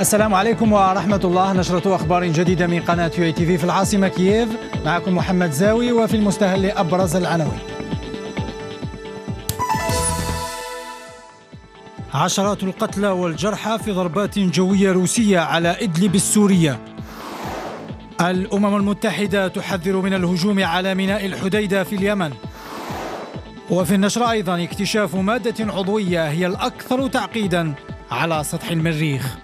السلام عليكم ورحمة الله نشرة أخبار جديدة من قناة يو اي تي في في العاصمة كييف معكم محمد زاوي وفي المستهل أبرز العناوين عشرات القتلى والجرحى في ضربات جوية روسية على إدلب السورية الأمم المتحدة تحذر من الهجوم على ميناء الحديدة في اليمن وفي النشرة أيضا اكتشاف مادة عضوية هي الأكثر تعقيدا على سطح المريخ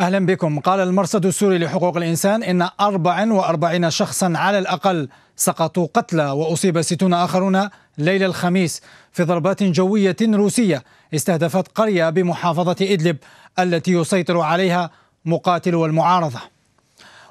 أهلا بكم قال المرصد السوري لحقوق الإنسان إن 44 شخصا على الأقل سقطوا قتلى وأصيب 60 آخرون ليلة الخميس في ضربات جوية روسية استهدفت قرية بمحافظة إدلب التي يسيطر عليها مقاتلو المعارضة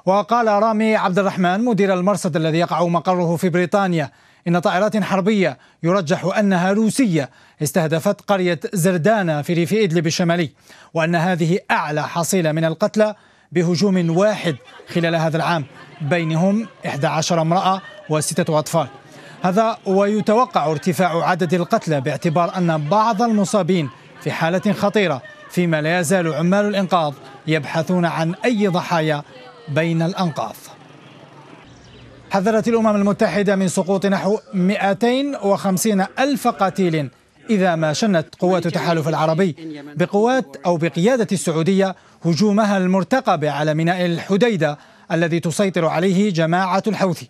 وقال رامي عبد الرحمن مدير المرصد الذي يقع مقره في بريطانيا إن طائرات حربية يرجح أنها روسية استهدفت قرية زردانة في ريف إدلب الشمالي وأن هذه أعلى حصيلة من القتلى بهجوم واحد خلال هذا العام بينهم 11 امرأة وستة أطفال هذا ويتوقع ارتفاع عدد القتلى باعتبار أن بعض المصابين في حالة خطيرة فيما لا يزال عمال الإنقاذ يبحثون عن أي ضحايا بين الأنقاض حذرت الأمم المتحدة من سقوط نحو 250 ألف قتيل إذا ما شنت قوات التحالف العربي بقوات أو بقيادة السعودية هجومها المرتقب على ميناء الحديدة الذي تسيطر عليه جماعة الحوثي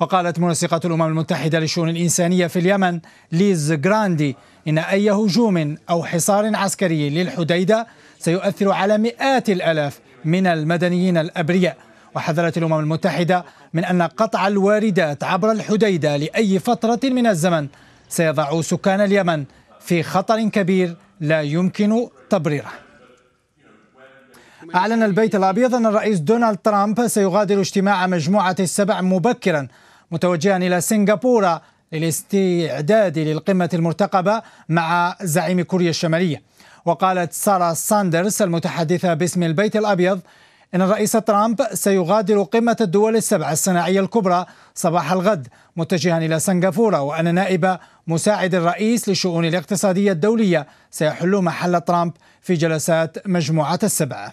وقالت منسقة الأمم المتحدة للشؤون الإنسانية في اليمن ليز جراندي إن أي هجوم أو حصار عسكري للحديدة سيؤثر على مئات الألاف من المدنيين الأبرياء وحذرت الأمم المتحدة من أن قطع الواردات عبر الحديدة لأي فترة من الزمن سيضع سكان اليمن في خطر كبير لا يمكن تبريره أعلن البيت الأبيض أن الرئيس دونالد ترامب سيغادر اجتماع مجموعة السبع مبكرا متوجها إلى سنغافورة للاستعداد للقمة المرتقبة مع زعيم كوريا الشمالية وقالت سارة ساندرز المتحدثة باسم البيت الأبيض إن الرئيس ترامب سيغادر قمة الدول السبع الصناعية الكبرى صباح الغد متجها إلى سنغافورة وأن نائب مساعد الرئيس للشؤون الاقتصادية الدولية سيحل محل ترامب في جلسات مجموعة السبعة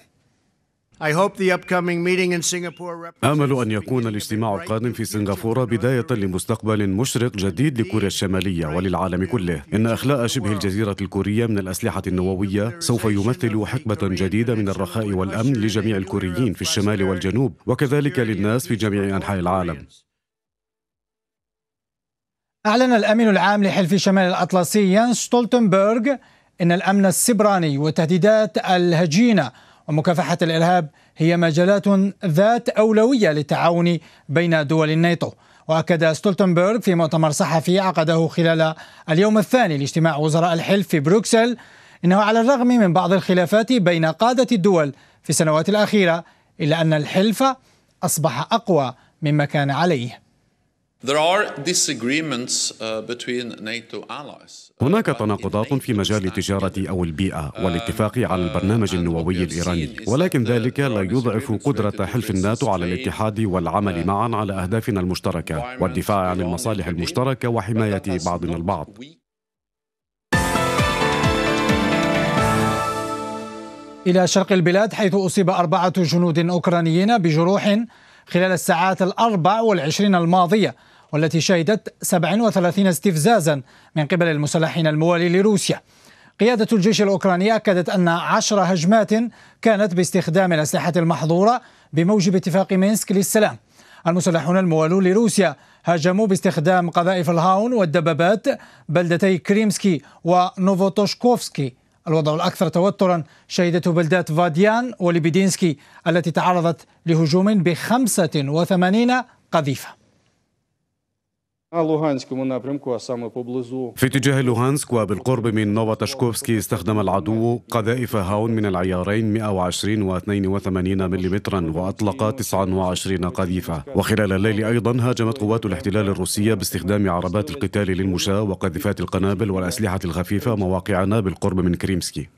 آمل أن يكون الاجتماع القادم في سنغافورة بداية لمستقبل مشرق جديد لكوريا الشمالية وللعالم كله إن إخلاء شبه الجزيرة الكورية من الأسلحة النووية سوف يمثل حقبة جديدة من الرخاء والأمن لجميع الكوريين في الشمال والجنوب وكذلك للناس في جميع أنحاء العالم أعلن الأمين العام لحلف شمال الأطلسي يانس ستولتنبرغ أن الأمن السبراني والتهديدات الهجينة ومكافحة الإرهاب هي مجالات ذات أولوية للتعاون بين دول الناتو وأكد ستولتنبرغ في مؤتمر صحفي عقده خلال اليوم الثاني لاجتماع وزراء الحلف في بروكسل إنه على الرغم من بعض الخلافات بين قادة الدول في السنوات الأخيرة إلا أن الحلف أصبح أقوى مما كان عليه Uh, هناك uh, تناقضات في مجال التجارة أو البيئة uh, والاتفاق على البرنامج النووي الإيراني ولكن ذلك لا يضعف قدرة حلف الناتو على الاتحاد والعمل معا على أهدافنا المشتركة والدفاع عن المصالح المشتركة وحماية بعضنا البعض إلى شرق البلاد حيث أصيب أربعة جنود أوكرانيين بجروح خلال الساعات الأربع والعشرين الماضية والتي شهدت 37 استفزازا من قبل المسلحين الموالي لروسيا قيادة الجيش الأوكراني أكدت أن عشر هجمات كانت باستخدام الأسلحة المحظورة بموجب اتفاق مينسك للسلام المسلحون الموالون لروسيا هاجموا باستخدام قذائف الهاون والدبابات بلدتي كريمسكي ونوفوتوشكوفسكي الوضع الأكثر توترا شهدته بلدات فاديان وليبيدينسكي التي تعرضت لهجوم بخمسة وثمانين قذيفه في اتجاه لوهانسك وبالقرب من تشكوفسكي استخدم العدو قذائف هاون من العيارين 120 و 82 ملم وأطلق 29 قذيفة وخلال الليل أيضا هاجمت قوات الاحتلال الروسية باستخدام عربات القتال للمشاة وقذيفات القنابل والأسلحة الخفيفة مواقعنا بالقرب من كريمسكي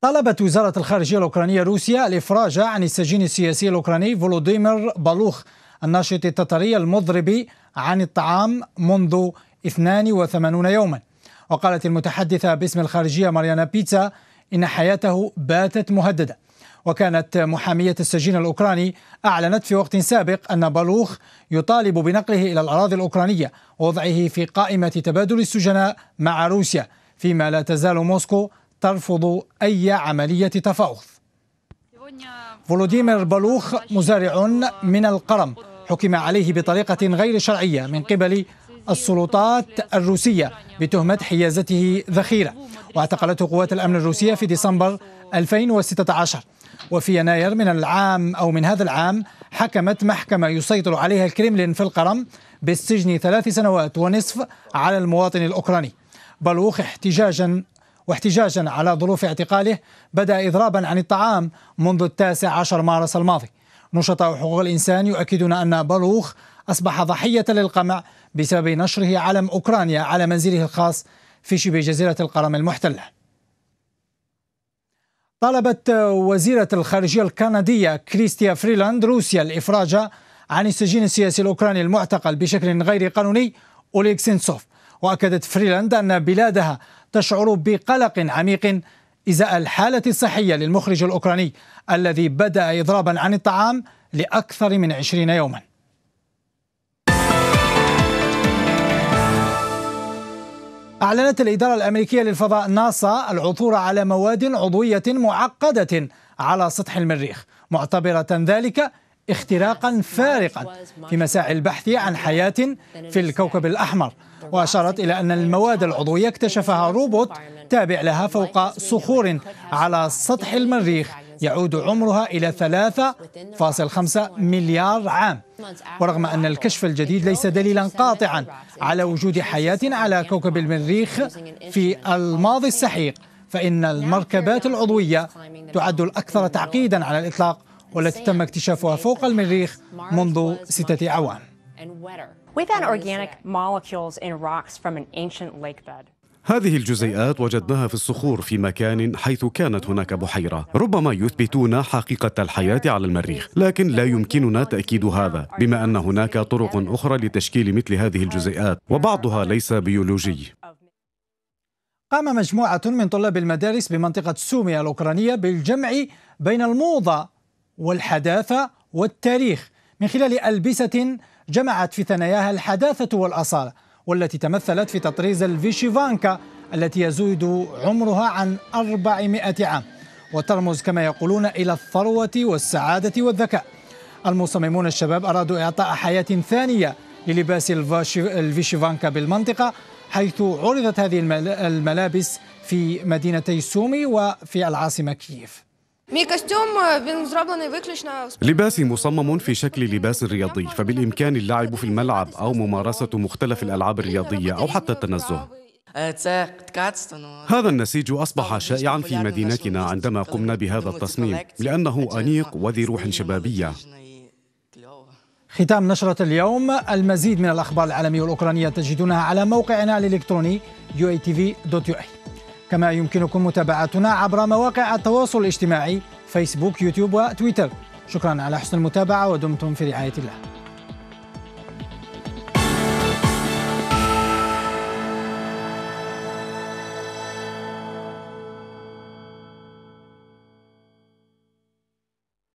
طلبت وزارة الخارجية الأوكرانية روسيا الإفراج عن السجين السياسي الأوكراني فولوديمير بالوخ الناشط التتري المضرب عن الطعام منذ 82 يوما وقالت المتحدثة باسم الخارجية ماريانا بيتزا إن حياته باتت مهددة وكانت محامية السجين الأوكراني أعلنت في وقت سابق أن بلوخ يطالب بنقله إلى الأراضي الأوكرانية ووضعه في قائمة تبادل السجناء مع روسيا فيما لا تزال موسكو ترفض أي عملية تفاوض فولوديمير بلوخ مزارع من القرم حكم عليه بطريقة غير شرعية من قبل السلطات الروسية بتهمة حيازته ذخيرة واعتقلته قوات الأمن الروسية في ديسمبر 2016 وفي يناير من العام أو من هذا العام حكمت محكمة يسيطر عليها الكريملين في القرم بالسجن ثلاث سنوات ونصف على المواطن الأوكراني بلوخ احتجاجا واحتجاجا على ظروف اعتقاله بدا اضرابا عن الطعام منذ التاسع عشر مارس الماضي نشطاء حقوق الإنسان يؤكدون أن بلوخ أصبح ضحية للقمع بسبب نشره علم أوكرانيا على منزله الخاص في شبه جزيرة القرم المحتلة طالبت وزيرة الخارجية الكندية كريستيا فريلاند روسيا الإفراج عن السجين السياسي الأوكراني المعتقل بشكل غير قانوني أوليك سينسوف وأكدت فريلاند أن بلادها تشعر بقلق عميق ازاء الحاله الصحيه للمخرج الاوكراني الذي بدا اضرابا عن الطعام لاكثر من 20 يوما. أعلنت الإدارة الأمريكية للفضاء ناسا العثور على مواد عضوية معقدة على سطح المريخ معتبرة ذلك اختراقا فارقا في مساعي البحث عن حياة في الكوكب الأحمر وأشارت إلى أن المواد العضوية اكتشفها روبوت تابع لها فوق صخور على سطح المريخ يعود عمرها إلى 3.5 مليار عام ورغم أن الكشف الجديد ليس دليلا قاطعا على وجود حياة على كوكب المريخ في الماضي السحيق فإن المركبات العضوية تعد الأكثر تعقيدا على الإطلاق والتي تم اكتشافها فوق المريخ منذ ستة أعوام We found organic molecules in rocks from an ancient lake bed. هذه الجزيئات وجدناها في الصخور في مكان حيث كانت هناك بحيرة ربما يثبتون حقيقة الحياة على المريخ لكن لا يمكننا تأكيد هذا بما أن هناك طرق أخرى لتشكيل مثل هذه الجزيئات وبعضها ليس بيولوجي قام مجموعة من طلاب المدارس بمنطقة سوميا الأوكرانية بالجمع بين الموضة والحداثة والتاريخ من خلال ألبسة جمعت في ثناياها الحداثة والأصالة والتي تمثلت في تطريز الفيشيفانكا التي يزيد عمرها عن 400 عام وترمز كما يقولون إلى الثروة والسعادة والذكاء المصممون الشباب أرادوا إعطاء حياة ثانية للباس الفيشيفانكا بالمنطقة حيث عرضت هذه الملابس في مدينتي سومي وفي العاصمة كييف لباسي مصمم في شكل لباس رياضي فبالإمكان اللعب في الملعب أو ممارسة مختلف الألعاب الرياضية أو حتى التنزه هذا النسيج أصبح شائعا في مدينتنا عندما قمنا بهذا التصميم لأنه أنيق وذي روح شبابية ختام نشرة اليوم المزيد من الأخبار العالمية والأوكرانية تجدونها على موقعنا الإلكتروني uatv.ua كما يمكنكم متابعتنا عبر مواقع التواصل الاجتماعي فيسبوك يوتيوب وتويتر شكرا على حسن المتابعة ودمتم في رعاية الله